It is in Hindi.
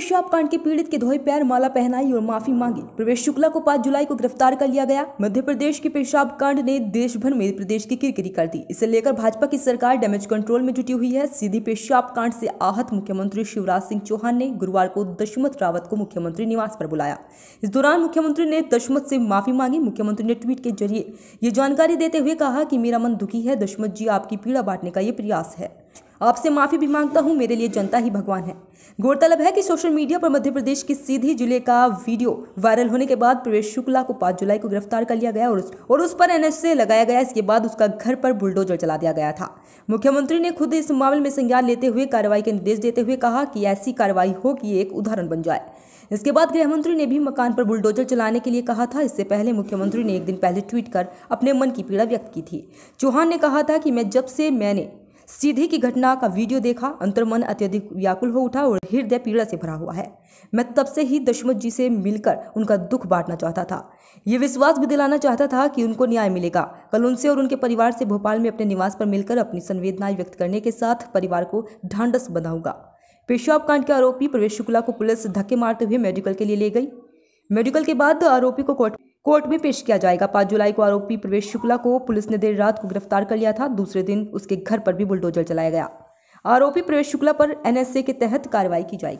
पेशाब कांड के पीड़ित के धोए पैर माला पहनाई और माफी मांगी प्रवेश शुक्ला को पाँच जुलाई को गिरफ्तार कर लिया गया मध्य प्रदेश के पेशाब कांड ने देश भर में प्रदेश की किरकिरी कर दी इसे लेकर भाजपा की सरकार डैमेज कंट्रोल में जुटी हुई है सीधी पेशाब कांड से आहत मुख्यमंत्री शिवराज सिंह चौहान ने गुरुवार को दशमत रावत को मुख्यमंत्री निवास पर बुलाया इस दौरान मुख्यमंत्री ने दशमत से माफी मांगी मुख्यमंत्री ने ट्वीट के जरिए ये जानकारी देते हुए कहा कि मेरा मन दुखी है दशमत जी आपकी पीड़ा बांटने का ये प्रयास है आपसे माफ़ी भी मांगता हूँ मेरे लिए जनता ही भगवान है गौरतलब है कि सोशल मीडिया पर मध्य प्रदेश के सीधी जिले का वीडियो वायरल होने के बाद प्रवेश शुक्ला को 5 जुलाई को गिरफ्तार कर लिया गया और उस और उस पर एनएसए लगाया गया इसके बाद उसका घर पर बुलडोजर चला दिया गया था मुख्यमंत्री ने खुद इस मामले में संज्ञान लेते हुए कार्रवाई के निर्देश देते हुए कहा कि ऐसी कार्रवाई हो कि एक उदाहरण बन जाए इसके बाद गृहमंत्री ने भी मकान पर बुलडोजर चलाने के लिए कहा था इससे पहले मुख्यमंत्री ने एक दिन पहले ट्वीट कर अपने मन की पीड़ा व्यक्त की थी चौहान ने कहा था कि मैं जब से मैंने सीधे की घटना का वीडियो देखा अंतर्मन अत्यधिक व्याकुल हो उठा और हृदय पीड़ा से भरा हुआ है मैं तब से ही दशमत जी से मिलकर उनका दुख बांटना चाहता था ये विश्वास भी दिलाना चाहता था कि उनको न्याय मिलेगा कल उनसे और उनके परिवार से भोपाल में अपने निवास पर मिलकर अपनी संवेदनाएं व्यक्त करने के साथ परिवार को ढांडस बनाऊंगा पेशाब कांड के आरोपी प्रवेश शुक्ला को पुलिस धक्के मारते हुए मेडिकल के लिए ले गई मेडिकल के बाद आरोपी को कोर्ट कोर्ट में पेश किया जाएगा पांच जुलाई को आरोपी प्रवेश शुक्ला को पुलिस ने देर रात को गिरफ्तार कर लिया था दूसरे दिन उसके घर पर भी बुलडोजर चलाया गया आरोपी प्रवेश शुक्ला पर एनएसए के तहत कार्रवाई की जाएगी